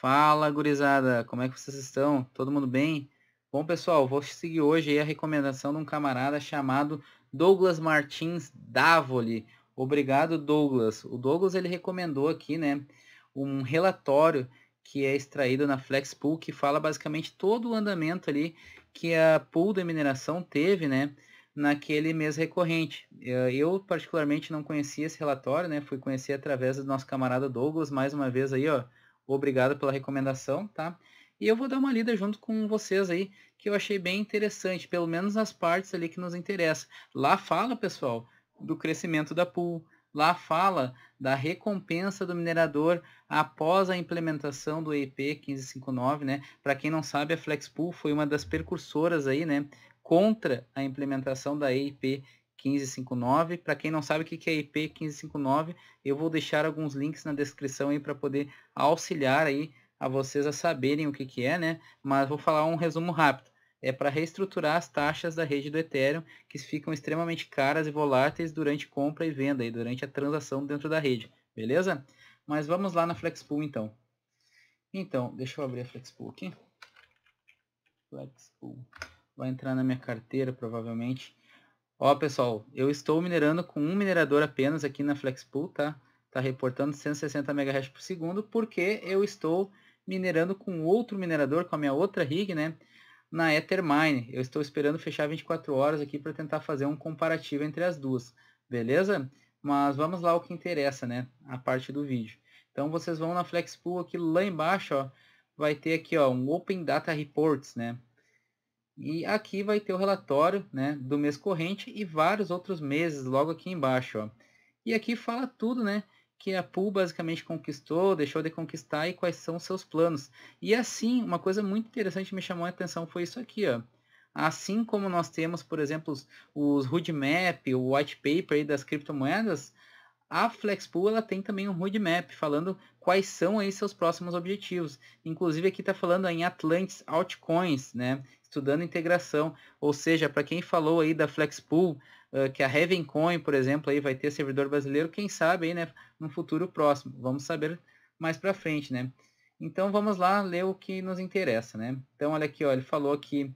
Fala, gurizada, como é que vocês estão? Todo mundo bem? Bom, pessoal, vou seguir hoje a recomendação de um camarada chamado Douglas Martins Davoli. Obrigado, Douglas. O Douglas ele recomendou aqui, né, um relatório que é extraído na Flexpool que fala basicamente todo o andamento ali que a pool de mineração teve, né, naquele mês recorrente. Eh, eu particularmente não conhecia esse relatório, né? Fui conhecer através do nosso camarada Douglas, mais uma vez aí, ó obrigado pela recomendação, tá? E eu vou dar uma lida junto com vocês aí, que eu achei bem interessante, pelo menos as partes ali que nos interessam. Lá fala, pessoal, do crescimento da pool, lá fala da recompensa do minerador após a implementação do EIP 1559, né? Para quem não sabe, a FlexPool foi uma das precursoras aí, né? Contra a implementação da EIP 1559. Para quem não sabe o que é IP 1559, eu vou deixar alguns links na descrição aí para poder auxiliar aí a vocês a saberem o que, que é, né? Mas vou falar um resumo rápido. É para reestruturar as taxas da rede do Ethereum, que ficam extremamente caras e voláteis durante compra e venda, e durante a transação dentro da rede, beleza? Mas vamos lá na Flexpool então. Então, deixa eu abrir a Flexpool aqui. Flexpool. Vai entrar na minha carteira, provavelmente. Ó, pessoal, eu estou minerando com um minerador apenas aqui na Flexpool, tá? Tá reportando 160 MHz por segundo, porque eu estou minerando com outro minerador, com a minha outra rig, né? Na Ethermine. Eu estou esperando fechar 24 horas aqui para tentar fazer um comparativo entre as duas, beleza? Mas vamos lá o que interessa, né? A parte do vídeo. Então vocês vão na Flexpool aqui lá embaixo, ó, vai ter aqui ó, um Open Data Reports, né? E aqui vai ter o relatório né, do mês corrente e vários outros meses logo aqui embaixo. Ó. E aqui fala tudo né, que a pool basicamente conquistou, deixou de conquistar e quais são seus planos. E assim, uma coisa muito interessante que me chamou a atenção foi isso aqui. Ó. Assim como nós temos, por exemplo, os, roadmap, o white paper das criptomoedas, a Flexpool ela tem também um roadmap falando quais são aí seus próximos objetivos. Inclusive aqui está falando em Atlantis Altcoins, né? estudando integração, ou seja, para quem falou aí da Flexpool, uh, que a Heavencoin, por exemplo, aí vai ter servidor brasileiro, quem sabe aí, né, no futuro próximo. Vamos saber mais para frente, né? Então vamos lá ler o que nos interessa, né? Então olha aqui, ó, ele falou que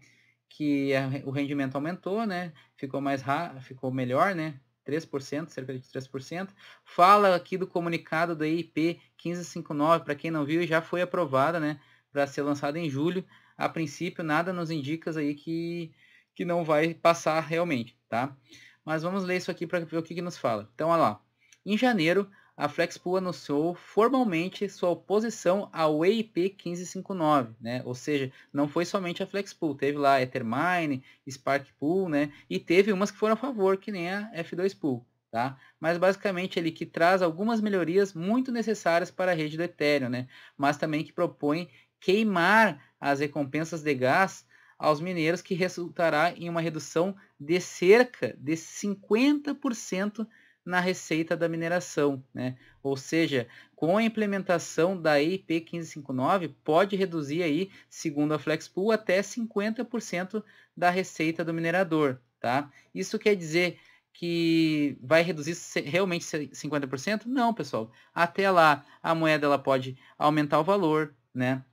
que a, o rendimento aumentou, né? Ficou mais ra ficou melhor, né? 3%, cerca de 3%. Fala aqui do comunicado da IP 1559, para quem não viu, já foi aprovada, né, para ser lançada em julho a princípio nada nos indica aí que, que não vai passar realmente, tá? Mas vamos ler isso aqui para ver o que, que, nos fala. Então, olha lá. Em janeiro, a Flexpool anunciou formalmente sua oposição ao EIP 1559, né? Ou seja, não foi somente a Flexpool, teve lá Ethermine, SparkPool, né? E teve umas que foram a favor, que nem a F2Pool, tá? Mas basicamente ele que traz algumas melhorias muito necessárias para a rede do Ethereum, né? Mas também que propõe queimar as recompensas de gás aos mineiros, que resultará em uma redução de cerca de 50% na receita da mineração. Né? Ou seja, com a implementação da EIP 1559, pode reduzir aí, segundo a Flexpool, até 50% da receita do minerador. Tá? Isso quer dizer que vai reduzir realmente 50%? Não, pessoal. Até lá, a moeda ela pode aumentar o valor, né?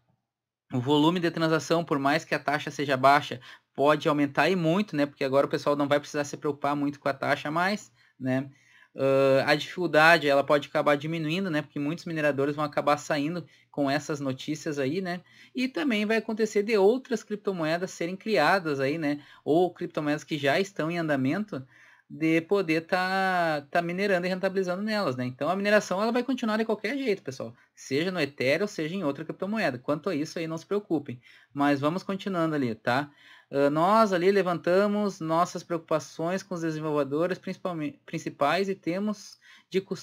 o volume de transação, por mais que a taxa seja baixa, pode aumentar e muito, né? Porque agora o pessoal não vai precisar se preocupar muito com a taxa mais, né? Uh, a dificuldade ela pode acabar diminuindo, né? Porque muitos mineradores vão acabar saindo com essas notícias aí, né? E também vai acontecer de outras criptomoedas serem criadas aí, né? Ou criptomoedas que já estão em andamento, de poder estar tá, tá minerando e rentabilizando nelas, né? Então a mineração ela vai continuar de qualquer jeito, pessoal. Seja no Ethereum, seja em outra criptomoeda. Quanto a isso aí, não se preocupem. Mas vamos continuando ali, tá? Uh, nós ali levantamos nossas preocupações com os desenvolvedores principais e temos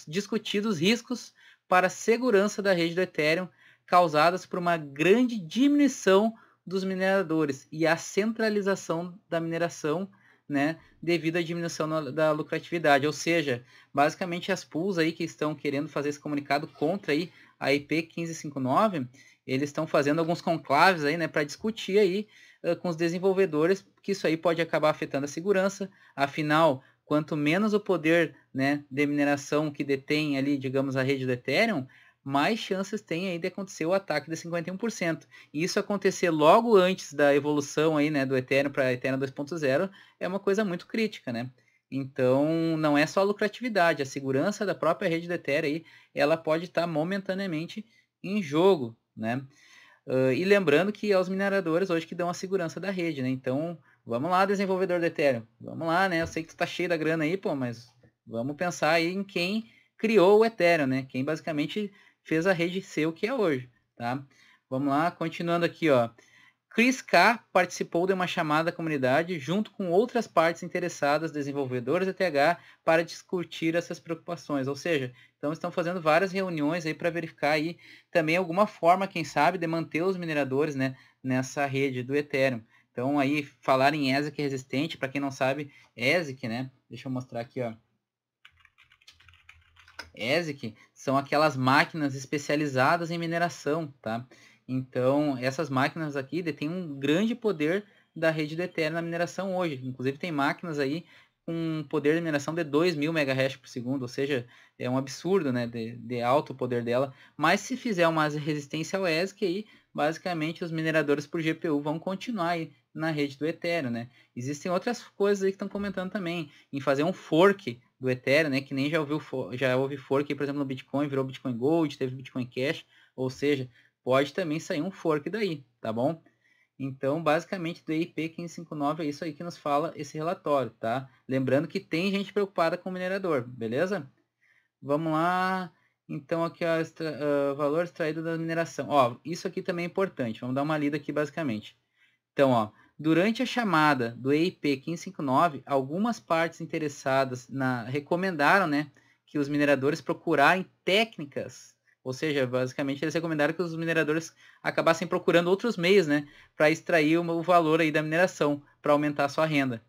discutido os riscos para a segurança da rede do Ethereum causadas por uma grande diminuição dos mineradores e a centralização da mineração né, devido à diminuição da lucratividade. Ou seja, basicamente as pools aí que estão querendo fazer esse comunicado contra aí a IP 1559, eles estão fazendo alguns conclaves aí, né, para discutir aí uh, com os desenvolvedores que isso aí pode acabar afetando a segurança. Afinal, quanto menos o poder, né, de mineração que detém ali, digamos, a rede do Ethereum, mais chances tem aí de acontecer o ataque de 51%. E isso acontecer logo antes da evolução aí, né, do Ethereum para Ethereum 2.0 é uma coisa muito crítica, né? Então, não é só a lucratividade, a segurança da própria rede do Ethereum aí, ela pode estar tá momentaneamente em jogo, né? Uh, e lembrando que é os mineradores hoje que dão a segurança da rede, né? Então, vamos lá, desenvolvedor do Ethereum, vamos lá, né? Eu sei que tu tá cheio da grana aí, pô, mas vamos pensar aí em quem criou o Ethereum, né? Quem basicamente fez a rede ser o que é hoje, tá? Vamos lá, continuando aqui, ó. Chris K participou de uma chamada à comunidade junto com outras partes interessadas, desenvolvedores ETH, para discutir essas preocupações. Ou seja, então estão fazendo várias reuniões aí para verificar aí também alguma forma, quem sabe, de manter os mineradores, né, nessa rede do Ethereum. Então aí falar em ESIC resistente, para quem não sabe, ESIC, né? Deixa eu mostrar aqui, ó. ESIC são aquelas máquinas especializadas em mineração, tá? Então, essas máquinas aqui detêm um grande poder da rede do Ethereum na mineração hoje. Inclusive, tem máquinas aí com poder de mineração de 2.000 MHz por segundo, ou seja, é um absurdo, né, de, de alto poder dela. Mas se fizer uma resistência ao ESIC, aí, basicamente os mineradores por GPU vão continuar aí na rede do Ethereum, né? Existem outras coisas aí que estão comentando também, em fazer um fork do Ethereum, né? Que nem já ouviu já houve fork, por exemplo, no Bitcoin, virou Bitcoin Gold, teve Bitcoin Cash, ou seja, pode também sair um fork daí, tá bom? Então, basicamente, do IP 1559 é isso aí que nos fala esse relatório, tá? Lembrando que tem gente preocupada com o minerador, beleza? Vamos lá. Então, aqui o extra, uh, valor extraído da mineração. Ó, isso aqui também é importante. Vamos dar uma lida aqui, basicamente. Então, ó, durante a chamada do EIP 1559, algumas partes interessadas na, recomendaram né, que os mineradores procurarem técnicas. Ou seja, basicamente eles recomendaram que os mineradores acabassem procurando outros meios né, para extrair o valor aí da mineração, para aumentar a sua renda.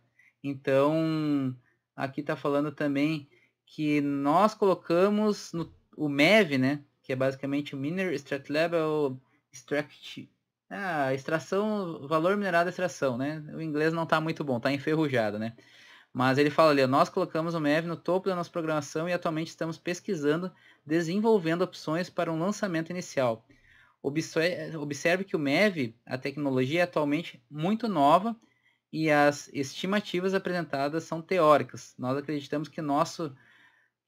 Então, aqui está falando também que nós colocamos no, o MEV, né, que é basicamente o Miner Extract Level Extract ah, extração, valor mineral da extração, né? O inglês não está muito bom, está enferrujado, né? Mas ele fala ali, nós colocamos o MEV no topo da nossa programação e atualmente estamos pesquisando, desenvolvendo opções para um lançamento inicial. Observe que o MEV, a tecnologia é atualmente muito nova e as estimativas apresentadas são teóricas. Nós acreditamos que nosso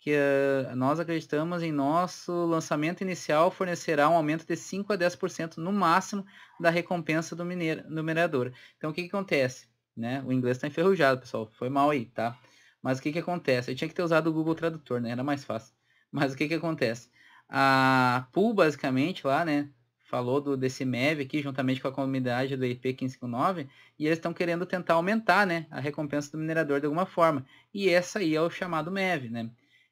que uh, nós acreditamos em nosso lançamento inicial fornecerá um aumento de 5 a 10% no máximo da recompensa do, mineiro, do minerador. Então o que, que acontece? Né? O inglês está enferrujado, pessoal. Foi mal aí, tá? Mas o que, que acontece? Eu tinha que ter usado o Google Tradutor, né? Era mais fácil. Mas o que, que acontece? A pool, basicamente, lá, né? Falou do, desse MEV aqui, juntamente com a comunidade do IP 559 e eles estão querendo tentar aumentar, né? A recompensa do minerador de alguma forma. E essa aí é o chamado MEV, né?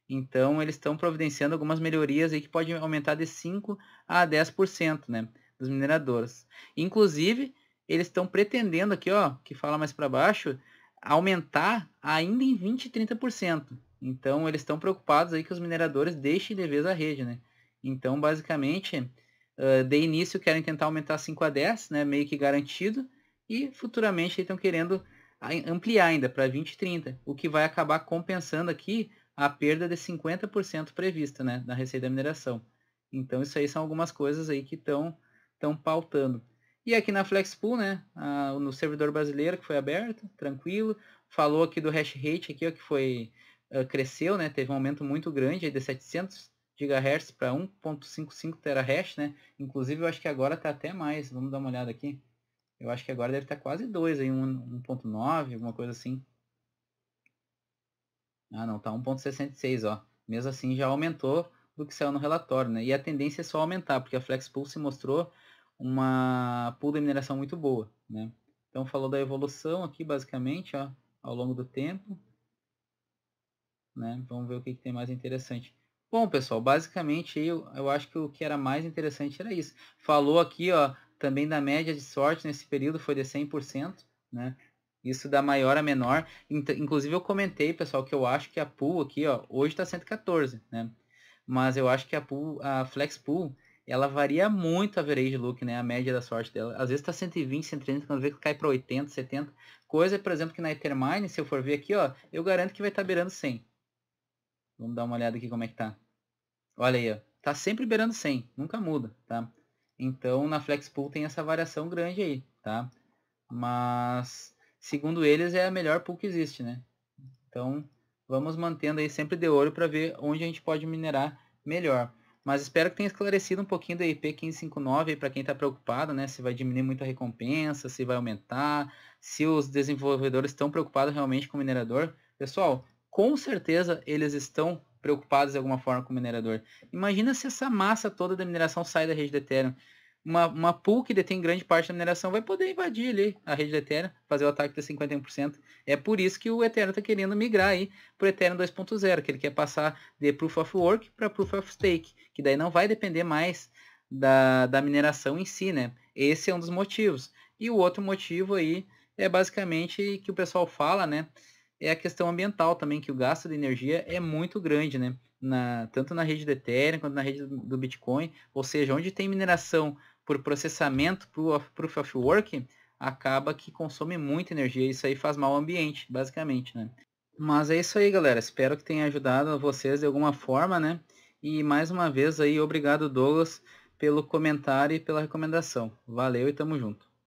Então, eles estão providenciando algumas melhorias aí que podem aumentar de 5% a 10%, né? Dos mineradores. Inclusive, eles estão pretendendo aqui, ó, que fala mais para baixo, aumentar ainda em 20% e 30%. Então, eles estão preocupados aí que os mineradores deixem de vez a rede, né? Então, basicamente, uh, de início querem tentar aumentar 5 a 10, né? Meio que garantido. E futuramente estão querendo ampliar ainda para 20 e 30, o que vai acabar compensando aqui a perda de 50% prevista né, na receita da mineração. Então, isso aí são algumas coisas aí que estão estão pautando. E aqui na Flexpool, né, a, no servidor brasileiro que foi aberto, tranquilo, falou aqui do hash rate aqui, ó, que foi uh, cresceu, né, teve um aumento muito grande aí de 700 GHz para 1.55 terahash, né? Inclusive, eu acho que agora está até mais. Vamos dar uma olhada aqui. Eu acho que agora deve estar tá quase 2 aí, 1.9, alguma coisa assim. Ah, não, tá 1.66, ó. Mesmo assim já aumentou do que saiu no relatório, né? E a tendência é só aumentar, porque a Flexpool se mostrou uma pool de mineração muito boa, né? Então falou da evolução aqui basicamente, ó, ao longo do tempo, né? Vamos ver o que, que tem mais interessante. Bom, pessoal, basicamente eu, eu acho que o que era mais interessante era isso. Falou aqui, ó, também da média de sorte nesse período foi de 100%, né? Isso da maior a menor. Inclusive eu comentei, pessoal, que eu acho que a pool aqui, ó, hoje está 114, né? Mas eu acho que a pool, a flex pool, ela varia muito a average look, né? A média da sorte dela. Às vezes está 120, 130, quando vê que cai para 80, 70. Coisa, por exemplo, que na Ethermine, se eu for ver aqui, ó, eu garanto que vai estar tá beirando 100. Vamos dar uma olhada aqui como é que tá. Olha aí, ó. Tá sempre beirando 100, nunca muda, tá? Então, na flex pool tem essa variação grande aí, tá? Mas segundo eles, é a melhor pool que existe, né? Então, vamos mantendo aí sempre de olho para ver onde a gente pode minerar melhor. Mas espero que tenha esclarecido um pouquinho da IP 1559 para quem está preocupado, né? Se vai diminuir muito a recompensa, se vai aumentar, se os desenvolvedores estão preocupados realmente com o minerador. Pessoal, com certeza eles estão preocupados de alguma forma com o minerador. Imagina se essa massa toda da mineração sai da rede do Ethereum uma, uma pool que detém grande parte da mineração vai poder invadir ali a rede do Ethereum, fazer o ataque de 51%. É por isso que o Ethereum está querendo migrar aí para o Ethereum 2.0, que ele quer passar de Proof of Work para Proof of Stake, que daí não vai depender mais da, da mineração em si, né? Esse é um dos motivos. E o outro motivo aí é basicamente que o pessoal fala, né? é a questão ambiental também, que o gasto de energia é muito grande, né? Na, tanto na rede do Ethereum quanto na rede do Bitcoin. Ou seja, onde tem mineração por processamento, por proof of work, acaba que consome muita energia. Isso aí faz mal ao ambiente, basicamente, né? Mas é isso aí, galera. Espero que tenha ajudado vocês de alguma forma, né? E mais uma vez aí, obrigado, Douglas, pelo comentário e pela recomendação. Valeu e tamo junto.